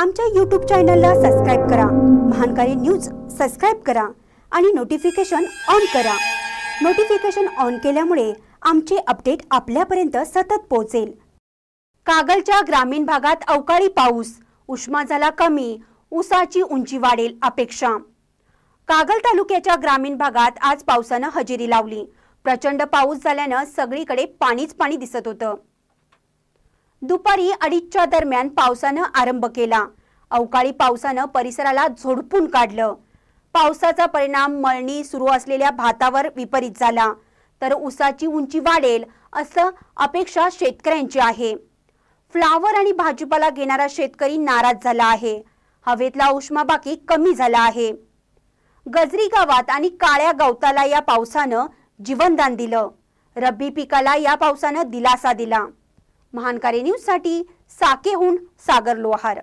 आमच्या यूट्यूब चॅनलला सबस्क्राईब करा महानकारी न्यूज सबस्क्राईब करा आणि नोटिफिकेशन ऑन करा नोटिफिकेशन ऑन केल्यामुळे आमचे अपडेट आपल्यापर्यंत सतत पोहोचेल कागलच्या ग्रामीण भागात अवकाळी पाऊस उष्मा झाला कमी ऊसाची उंची वाढेल अपेक्षा कागल तालुक्याच्या ग्रामीण भागात आज पावसानं हजेरी लावली प्रचंड पाऊस झाल्यानं सगळीकडे पाणीच पाणी दिसत होतं दुपारी अडीचच्या दरम्यान पावसानं आरंभ केला अवकाळी पावसानं परिसराला झोडपून काढलं पावसाचा परिणाम मळणी सुरू असलेल्या भातावर विपरीत झाला तर उसाची उंची वाढेल असं अपेक्षा शेतकऱ्यांची आहे फ्लावर आणि भाजीपाला घेणारा शेतकरी नाराज झाला आहे हवेतला उष्माबाकी कमी झाला आहे गजरी गावात आणि काळ्या गवताला या पावसानं जीवनदान दिलं रब्बी पिकाला या पावसानं दिलासा दिला महानकारी न्यूजसाठी साकेहून सागर लोहार